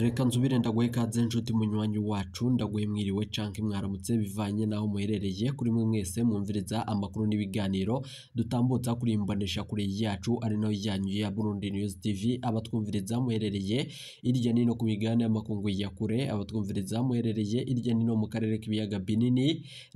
reka nzubire ndaguhe ikaze nshuti munywanyi wacu ndaguhe mwiriwe canke mwaramutse bivanye naho muherereye kuri mwe mwese mwumviriza amakuru n'ibiganiro dutambutsa kuri imbonesha kure yacu ari nayo yanyu ya Burundi News TV abatwumviriza muherereye irya nino ku migabane y'amakungu ya kure abatwumviriza muherereye irya nino mu karere k'ibiyaga binini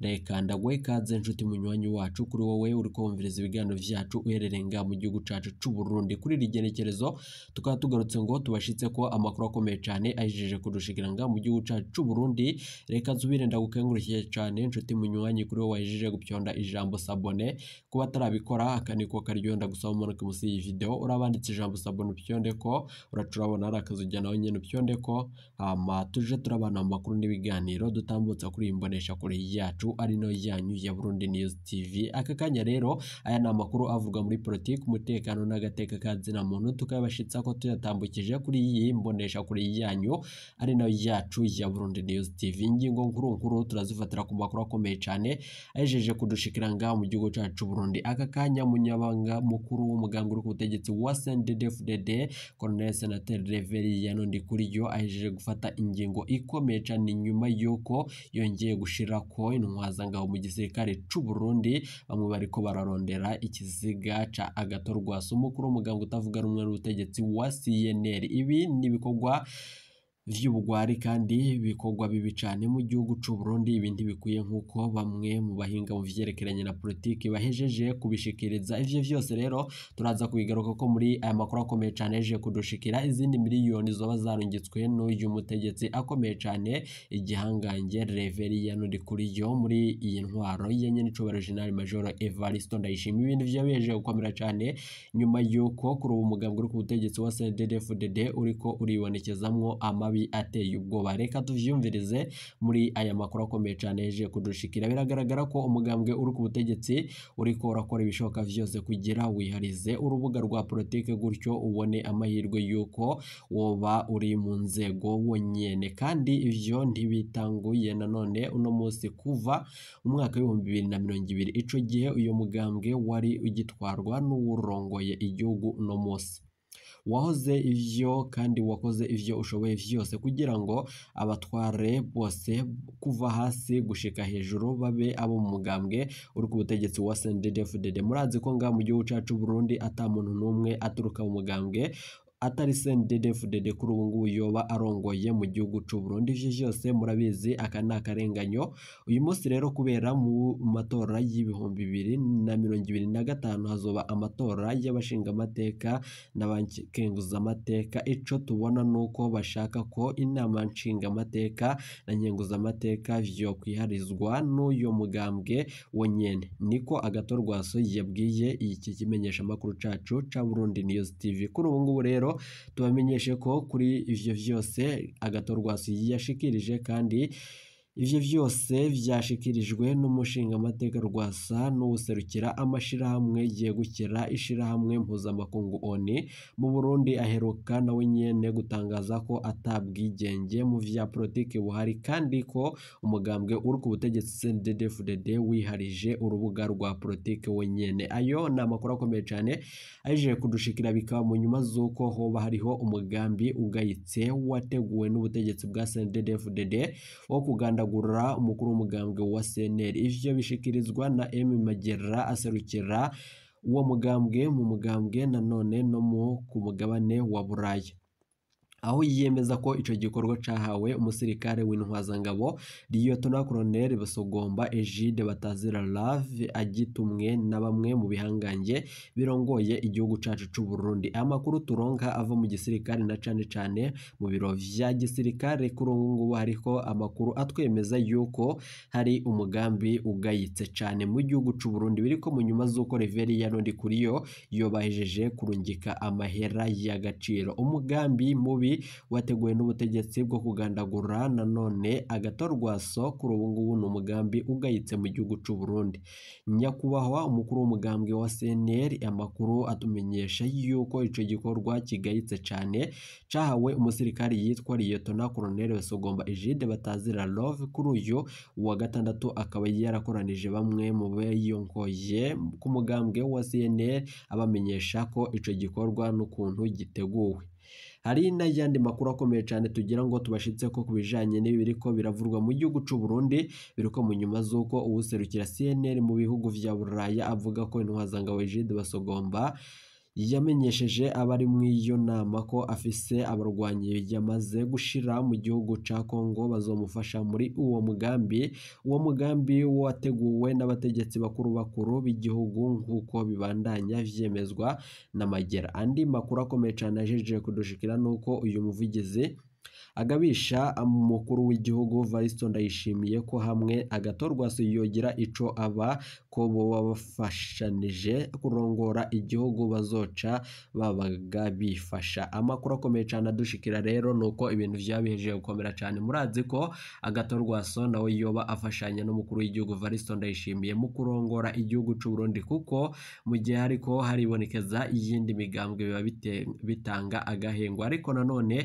reka ndaguhe ikaze nshuti munywanyi wacu kuri wowe uri kumviriza ibiganiro vyacu uherereye mu gihugu cacu c'u Burundi kuri iri genekerezo tukaba tugarutse ngo tubashyitse ko amakuru akomeye cyane cyane ayijeje kudushikiranga mu gihugu cyacu cy'u Burundi reka nzubire ndagukengurukiye cyane inshuti munywanyi kuri wowe wayijeje gupyonda ijambo sabone kuba atarabikora ko karyohera gusa umanuka munsi y'iyi video urabanditse ijambo sabone upyonde ko uracurabona ari akazu jya nawe nyine upyonde ko hama tuje turabana mu makuru n'ibiganiro dutambutsa kuri iyi mbonesha yacu ari nayo yanyu ya Burundi News TV aka kanya rero aya ni amakuru avuga muri politiki umutekano n'agateka ka zina muntu tukabashitsa ko tuyatambukije kuri iyi mbonesha kure yacu yanyu ari nayo yacu ya Burundi News TV ingingo nkuru nkuru turazifatira ku makuru akomeye cyane ajeje kudushikiranga mu gihugu cyacu Burundi aka kanya munyabanga mukuru w'umuganga uri ku butegetsi wa CNDD-FDD Colonel Senateur Reverien Ndikuriyo ahejeje gufata ingingo ikomeye cyane nyuma yuko yongeye gushira ko intwazangabo mu gisirikare cy'u Burundi bamwe bariko bararondera ikiziga ca agatorwasa umukuru w'umuganga utavuga rumwe n'ubutegetsi wa CNL ibi ni ibikorwa ry'ubugwari kandi bikorwa bibi cyane mu gihugu cy'u Burundi ibindi bikwiye nk'uko bamwe mu bahinga mu vyerekeranye na politiki bahejeje kubishikiriza ivyo vyose rero turaza kubigaruka ko muri aya makuru akomeye cyane yaje kudushikira izindi miliyoni zoba zarungitswe n'uyu mutegetsi akomeye cyane igihangange Reveriyano kuri yo muri iyi ntwaro ya nyenicubahiro General Major Evaristo Ndayishimiye ibintu byabeje gukomera cyane nyuma yuko kuri ubu mugambwe uri ku butegetsi wa CNDD-FDD uriko uribonekezamwo amabi mabi ateye ubwoba reka tuvyumvirize muri aya makuru akomeye cyane yeje kudushikira biragaragara ko umugambwe uri ku butegetsi uriko urakora ibishoboka vyose kugira wiharize urubuga rwa politiki gutyo ubone amahirwe yuko woba uri mu nzego wonyene kandi ivyo ntibitanguye nanone uno munsi kuva umwaka w'ibihumbi bibiri na mirongo ibiri ico gihe uyu mugambwe wari ugitwarwa n'uwurongoye igihugu uno munsi wahoze ibyo kandi wakoze ibyo ushoboye byose kugira ngo abatware bose kuva hasi gushika hejuru babe abo mu mugambwe uri ku butegetsi wa CNDD-FDD murazi ko ngaha mu gihugu cyacu Burundi ata n'umwe aturuka mu mugambwe atari CNDD-FDD kuri ubu ngubu yoba arongoye mu gihugu cy'u Burundi ije byose murabizi aka ni akarenganyo uyu munsi rero kubera mu matora y'ibihumbi bibiri na mirongo ibiri na gatanu hazoba amatora y’abashinga amateka y'abashingamateka amateka icyo tubona nuko bashaka ko inama nshingamateka na nkenguzamateka vyo kwiharizwa n'uyo mugambwe wonyene niko agatorwaso yabwiye iki kimenyeshamakuru makuru cacu ca Burundi News TV kuri ubu ngubu rero tubamenyeshe ko kuri ivyo vyose agatorwasi yashikirije kandi Ibyo byose byashikirijwe n'umushingamateka Rwasa n'userukira amashirahamwe yegukira ishirahamwe mpuzamakungu oni mu Burundi aheruka nawe nyene gutangaza ko atabwigenge mu vya politiki buhari kandi ko umugambwe uri ku butegetsi cndd wiharije urubuga rwa politiki wenyene ayo ni amakuru akomeye cyane aje kudushikira bikaba mu nyuma z'uko hoba hariho umugambi ugayitse wateguwe n'ubutegetsi bwa cndd wo kuganda kwihanagura umukuru w'umugambwe wa CNL ivyo bishikirizwa na M Magera aserukira uwo mugambwe mu mugambwe nanone no mu ku mugabane wa Buraya aho yiyemeza ko icyo gikorwa cyahawe umusirikare w'intwazangabo Liyetona Koloneli Basogomba Egide Batazira Lave agitumwe na bamwe mu bihangange birongoye igihugu cyacu cy'u Burundi amakuru turonka ava mu gisirikare na cyane cyane mu biro bya gisirikare kuri ubu ngubu hariho amakuru atwemeza yuko hari umugambi ugayitse cyane mu gihugu cy'u Burundi biri ko mu nyuma z'uko Reveri ya yo yobahejeje kurungika amahera y'agaciro umugambi mubi wateguwe n'ubutegetsi bwo kugandagura nanone agatorwaso kuri ubu ngubu ni umugambi ugayitse mu gihugu cy'u Burundi nyakubahwa umukuru w'umugambwe wa CNL amakuru atumenyesha yuko icyo gikorwa kigayitse cyane cahawe umusirikari yitwa Liyetona Colonel Sogomba Egide batazira Love kuri uyu wa gatandatu akaba yarakoranije bamwe mu biyonkoye ku mugambwe wa CNL abamenyesha ko icyo gikorwa n'ukuntu giteguwe hari n'ayandi makuru akomeye cyane tugira ngo tubashyitse ko ku bijyanye n'ibi biriko biravurwa mu gihugu cy'u Burundi biriko mu nyuma z'uko uwuserukira CNL mu bihugu vya Buraya avuga ko intwazangabo Egide Basogomba yamenyesheje abari mu iyo nama ko afise abarwanyi yamaze gushira mu gihugu ca Congo bazomufasha muri uwo mugambi uwo mugambi wateguwe n'abategetsi bakuru bakuru b'igihugu nk'uko bibandanya vyemezwa na Magera andi makuru akomeye cane ajeje kudushikira nuko uyu muvugizi agabisha umukuru w'igihugu Variston Ndayishimiye ko hamwe agatorwa siyogira ico aba ko boba bafashanije kurongora igihugu bazoca babaga bifasha amakuru akomeye cyane adushikira rero nuko ibintu byabihejeje gukomera cyane murazi ko agatorwa agatorwaso nawe yoba afashanya n'umukuru w'igihugu Variston Ndayishimiye mu kurongora igihugu cy'u Burundi kuko mu gihe ariko haribonekeza iyindi migambwe biba bitanga agahengwa ariko nanone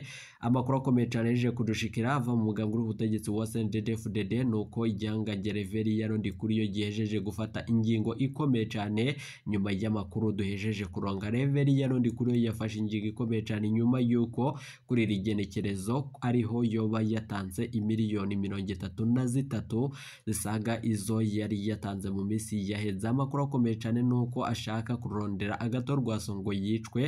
amakuru akomeye Charles kudushikira ava mu mugambi w'ubutegetsi wa CNDD-FDD nuko igihanga Gereveriya Rondikuriyo gihejeje gufata ingingo ikomeye cyane nyuma y'amakuru duhejeje kuronga Reveriya Rondikuriyo yafashe ingingo ikomeye cyane nyuma y'uko kuri iri genekerezo ariho yoba yatanze imiliyoni mirongo itatu na zitatu zisaga izo yari yatanze mu minsi yaheze amakuru akomeye cyane nuko ashaka kurondera agatorwa songo yicwe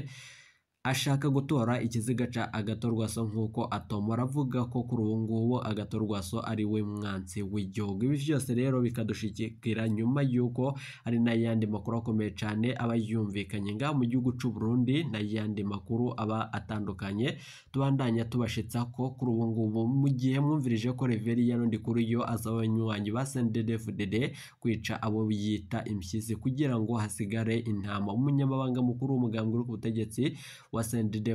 ashaka gutora ikiziga ca agatorwaso nk'uko atomora avuga ko kuri ubu ngubu agatorwaso ari we mwansi w'igihugu ibi byose rero bikadushikira nyuma y'uko ari n'ayandi makuru akomeye cyane aba yumvikanye ngaha mu gihugu cy'u Burundi n'ayandi makuru aba atandukanye tubandanya tubashyitsa ko kuri ubu ngubu mu gihe mwumvirije ko Reverie ya Rundi kuri yo azaba abanywanyi ba cndd kwica abo biyita impyizi kugira ngo hasigare intama umunyamabanga mukuru w'umugambwe uri ku butegetsi wa cndd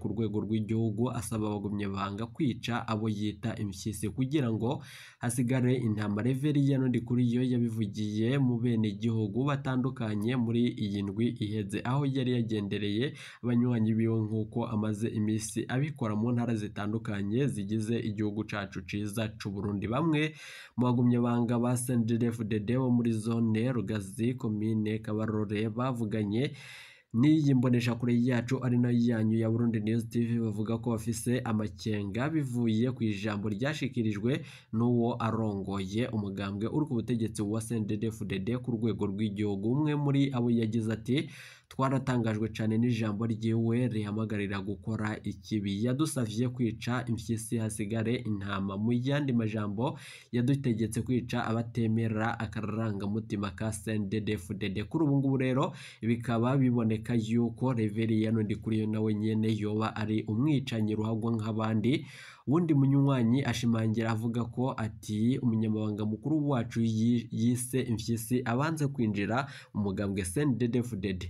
ku rwego rw'igihugu asaba abagumye banga kwica abo yita imshyisi kugira ngo hasigare intambara kuri yo yabivugiye mu bene igihugu batandukanye muri iyi ndwi iheze aho yari yagendereye abanywanyi biwe nk'uko amaze iminsi abikora mu ntara zitandukanye zigize igihugu cacu ciza c'u Burundi bamwe mu bagumye banga ba CNDD-FDD bo muri zone Rugazi komine Kabarore bavuganye n'iyi mbonesha kure yacu ari nayo yanyu ya Burundi News TV bavuga ko bafise amakenga bivuye ku ijambo ryashikirijwe n'uwo arongoye umugambwe uri ku butegetsi wa CNDD-FDD ku rwego rw'igihugu umwe muri abo yagize ati twaratangajwe cyane n'ijambo ryiwe rihamagarira gukora ikibi yadusavye kwica impyisi hasigare intama mu yandi majambo yadutegetse kwica abatemera akarangamutima ka CNDD-FDD kuri ubu ngubu rero bikaba biboneka yuko Reverien Ndikuriyo nawe nyene yoba ari umwicanyi ruhagwa nk'abandi wundi munywanyi ashimangira avuga ko ati umunyamabanga mukuru wacu yise impyisi abanze kwinjira mu mugambwe CNDD-FDD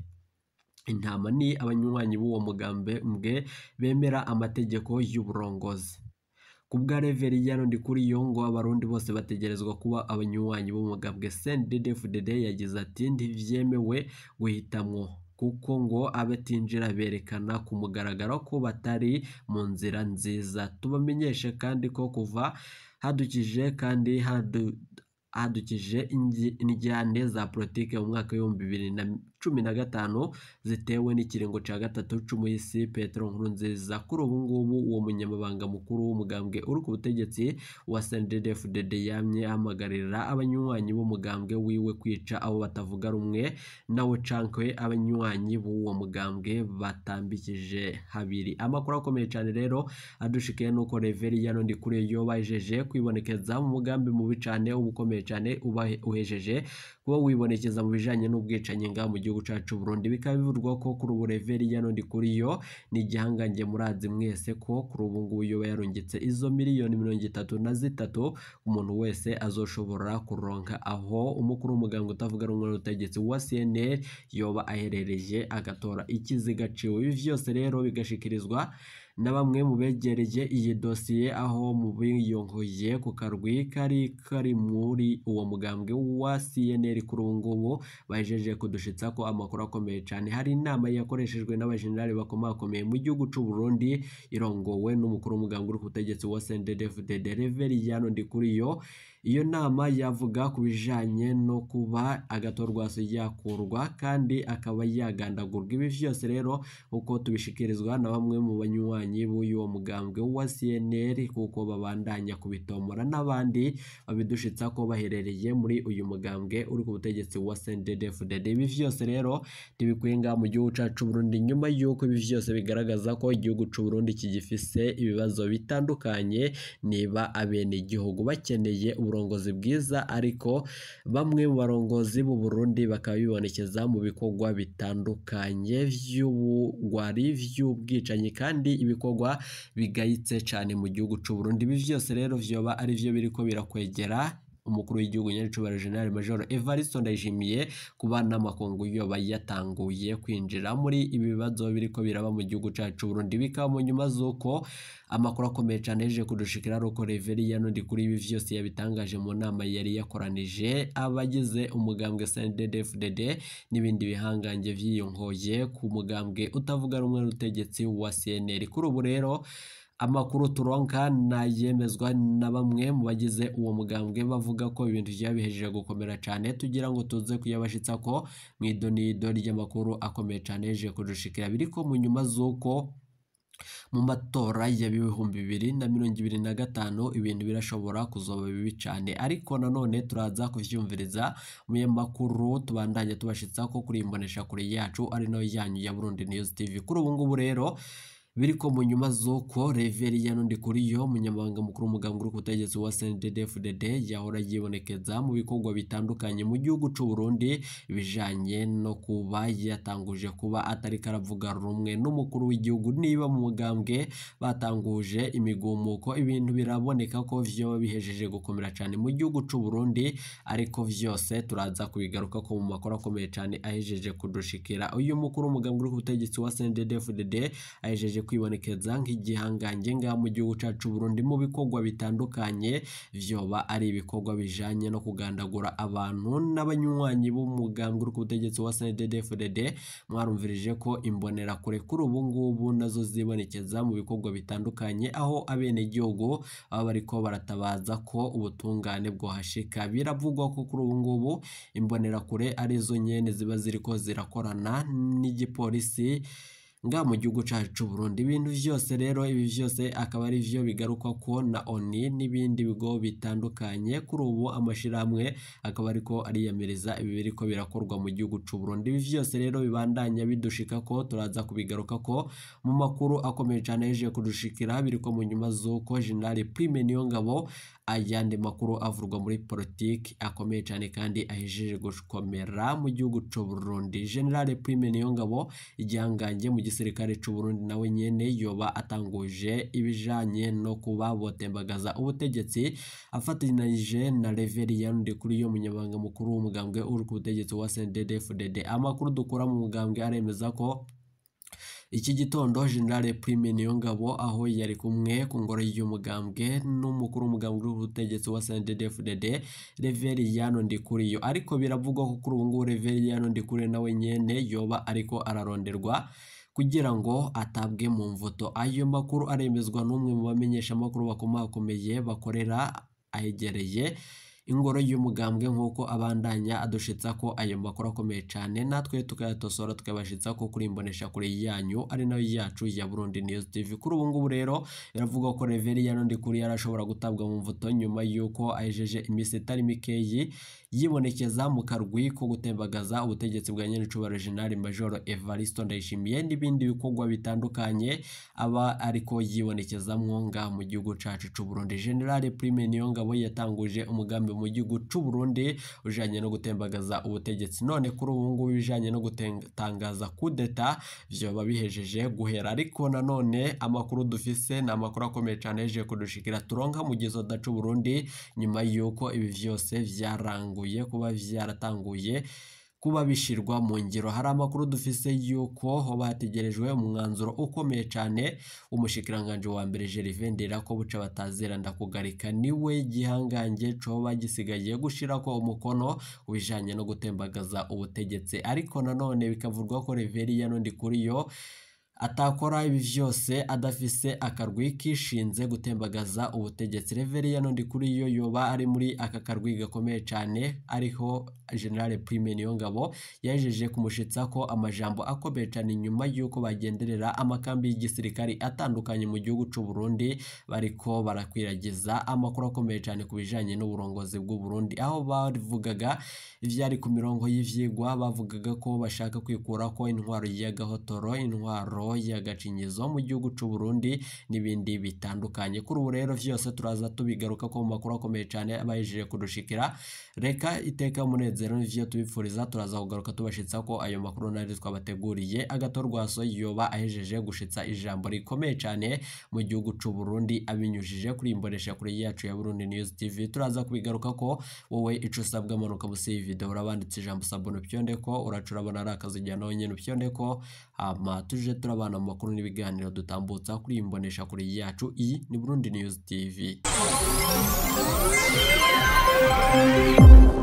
intama ni abanywanyi b'uwo mugambwe bemera amategeko y'uburongozi ku bwa reveri hano ndi kuri iyo ngo abarundi bose bategerezwa kuba abanywanyi b'umugambwe sendedefu dede yagize ati ntibyemewe guhitamwo kuko ngo abatinjira berekana ku mugaragaro ko batari mu nzira nziza tubamenyeshe kandi ko kuva hadukije kandi hadukije injyane za politiki mu mwaka w'ibihumbi bibiri na cumi na gatanu zitewe n'ikiringo cya gatatu cy'umuhisi Petero Nkurunziza kuri ubu ngubu uwo munyamabanga mukuru w'umugambwe uri ku butegetsi wa cndd yamye ahamagarira abanywanyi b'umugambwe wiwe kwica abo batavuga rumwe nawe cankwe abanywanyi b'uwo mugambwe batambikije habiri amakuru akomeye cyane rero adushikiye nuko Reverien Yano Ndikuriye yoba ejeje kwibonekeza mu mugambi mubi cyane uba ukomeye cyane uhejeje kuba wibonekeza mu bijyanye n'ubwicanyi nga mu gihugu cyacu Burundi bikaba bivugwa ko kuri ubu reveri yano ndi kuri yo nigihangange igihangange murazi mwese ko kuri ubu ngubu yoba yarungitse izo miliyoni mirongo itatu na zitatu umuntu wese azoshobora kuronka aho umukuru w'umuganga utavuga rumwe n'ubutegetsi wa CNL yoba aherereje agatora ikiziga ciwe ibi byose rero bigashikirizwa na bamwe mu begereye iyi dosiye aho mu biyunguye ku karwi kari kari muri uwo mugambwe wa CNL kuri ubu ngubu bajeje kudushitsa ko amakuru akomeye cyane hari inama yakoreshejwe n'abajenerali bakomakomeye mu gihugu cy'u Burundi irongowe n'umukuru w'umugambwe uri ku butegetsi wa CNDD-FDD kuri yo. Iyo nama yavuga ku bijyanye no kuba agatorwasi yakurwa kandi akaba yagandagurwa, ibi byose rero uko tubishyikirizwa na bamwe mu banywanyi b'uyu mugambwe wa CNL kuko babandanya kubitombora n'abandi babidushitsa ko baherereye muri uyu mugambwe uri ku butegetsi wa CNDD-FDD. Ibi byose rero ntibikwenga mu gihugu cyacu Burundi nyuma y'uko ibi byose bigaragaza ko igihugu cy'u Burundi kigifise ibibazo bitandukanye niba abene bakeneye ubu uburongozi bwiza ariko bamwe mu barongozi b'u Burundi bakaba bibonekeza mu bikorwa bitandukanye by'ubugwari by'ubwicanyi kandi ibikorwa bigayitse cyane mu gihugu cy'u Burundi ibi byose rero byoba ari byo ko birakwegera umukuru w'igihugu nyaricubahiro general major evariste ndayishimiye kuba n'amakungu yoba yatanguye kwinjira muri ibi bibazo biri ko biraba mu gihugu cyacu Burundi bikaba mu nyuma z'uko amakuru akomeye cyane yaje kudushikira ari uko reveri nundi kuri ibi vyose yabitangaje mu nama yari yakoranije abagize umugambwe cndd n'ibindi bihangange vyiyongoye ku mugambwe utavuga rumwe n'ubutegetsi wa CNL kuri ubu rero amakuru turonka nayemezwa na bamwe mu bagize uwo mugambwe bavuga ko ibintu byabihejeje gukomera cyane tugira ngo tuze kuyabashitsa ko mu idonido ry'amakuru akomeye cyane yaje kudushikira biri ko mu nyuma z'uko mu matora ya bihumbi bibiri na mirongo ibiri na gatanu ibintu birashobora kuzoba bibi cyane ariko nanone turaza kubyumviriza mu makuru tubandanye tubashitsa ko kuri imbonesha kure yacu ari nayo yanyu ya Burundi News TV kuri ubu ngubu rero nyuma Biriko Munyumazoko kuri yo umunyamabanga mukuru w'umugambwe w'ubutegetsi wa cndd yahora yibonekeza mu bikorwa bitandukanye mu gihugu cy'u Burundi bijanye no kuba yatanguje kuba atari karavuga rumwe n'umukuru w'igihugu niba mu mugambwe batanguje imigumuko ibintu biraboneka ko vyoba bihejeje gukomera cyane mu gihugu cy'u Burundi ariko byose turaza kubigaruka ko mu makuru akomeye cyane ahejeje kudushikira uyu mukuru w'umugambwe w'ubutegetsi wa CNDD-FDD ahejeje bikomeje kwibonekeza nk'igihangange nga mu gihugu cacu Burundi mu bikorwa bitandukanye vyoba ari ibikorwa bijanye no kugandagura abantu n'abanywanyi b'umugambwe uri ku wa CNDD-FDD mwarumvirije ko kure kuri ubu ngubu nazo zibonekeza mu bikorwa bitandukanye aho abenegihugu baba bariko baratabaza ko ubutungane bwo bwohashika biravugwa ko kuri ubu ngubu imbonerakure arizo nyene ziba ziriko zirakorana n'igipolisi ngaha mu gihugu cyacu cy'u Burundi ibintu byose rero ibi byose akaba ari byo bigarukwa ko na ONI n'ibindi bigo bitandukanye kuri ubu amashyirahamwe akaba ariko ariyamiriza ibi biri ko birakorwa mu gihugu cy'u Burundi ibi byose rero bibandanya bidushika ko turaza kubigaruka ko mu makuru akomeye cyane yaje kudushikira biri ko mu nyuma z'uko General Prime Niyongabo ayandi makuru avurwa muri politiki akomeye cyane kandi ahejeje gukomera mu gihugu cy'u Burundi General Prime Niyongabo igihangange mu gisirikare cy'u Burundi nawe nyine yoba atanguje ibijanye no kuba botembagaza ubutegetsi afatanije na yandi kuri yo munyabanga mukuru w'umugambwe uri ku butegetsi wa CNDD-FDD amakuru dukura mu mugambwe aremeza ko iki gitondo General Prime Niyongabo aho yari kumwe ku ngoro y'umugambwe n'umukuru w'umugambwe w'ubutegetsi wa CNDD-FDD Reveriyano Ndikuriyo ariko biravugwa ko kuri ubu ngubu Reveriyano Ndikuriyo nawe nyene yoba ariko araronderwa kugira ngo atabwe mu mvuto ayo makuru aremezwa n'umwe mu bamenyeshamakuru bakomakomeye bakorera ahegereye ingoro y'umugambwe nk'uko abandanya adushyitsa ko ayo makuru akomeye cyane natwe tukayatosora tukabashyitsa ko kuri imboneshakure yanyu ari nayo yacu ya Burundi News TV kuri ubu ngubu rero biravuga ko Reverien Ndikuri ashobora gutabwa mu mvuto nyuma y'uko ayejeje iminsi itari mikeyi yibonekeza mu karwi ko gutembagaza ubutegetsi bwa nyirincuba reginari majoro evariste ndayishimiye n'ibindi bikorwa bitandukanye aba ariko yibonekeza ngaha mu gihugu cacu c'uburundi generale prime niyongabo yatanguje umugambi mu gihugu cyu c'uburundi ujanye no gutembagaza ubutegetsi none kuri ubu ngubu ibijanye no gutangaza kudeta vyoba bihejeje guhera ariko nanone amakuru dufise ni amakuru akomeye cane yejeje kudushikira turonka mu gihe udaca uburundi nyuma y'uko ibi byose vyaranguye byatanguye kuba byaratanguye kuba bishyirwa mu ngiro hari amakuru dufise y'uko hoba hategerejwe umwanzuro ukomeye cyane w'umushikiranganji wa mbere Gervais Ndera buca batazera ndakugarika niwe gihangange coba gisigaye ko umukono ubijanye no gutembagaza ubutegetsi ariko nanone bikavurwa ko nundi kuri yo. atakora ibi byose adafise akarwi kishinze gutembagaza ubutegetsi reveria n'undi kuri yo yoba ari muri aka karwi gakomeye cyane ariho general prime niyo ngabo yajeje kumushitsa ko amajambo akomeye cyane nyuma y'uko bagenderera amakambi y'igisirikari atandukanye mu gihugu cy'u Burundi bariko barakwiragiza amakuru akomeye cyane ku bijanye n'uburongozi bw'u Burundi aho bavugaga ivyari ku mirongo y'ivyigwa bavugaga ko bashaka kwikura ko intwaro ya intwaro Nyarutoyi mu gihugu cy'u Burundi n'ibindi bitandukanye kuri ubu rero byose turaza tubigaruka ko mu makuru akomeye cyane aba yejeje kudushikira reka iteka umunezero n'ibyo tubifuriza turaza kugaruka tubashitsa ko ayo makuru nari twabateguriye agato rwaso yoba ahejeje gushitsa ijambo rikomeye cyane mu gihugu cy'u Burundi abinyujije kuri imbonesha kuri yacu ya Burundi News TV turaza kubigaruka ko wowe ico usabwa manuka musi video urabanditse ijambo sabono pyondeko uracurabona ari akazi jya nonye pyondeko ama tuje turabana mu makuru n'ibiganiro dutambutsa kuri imbonesha kuri yacu i ni Burundi News TV Música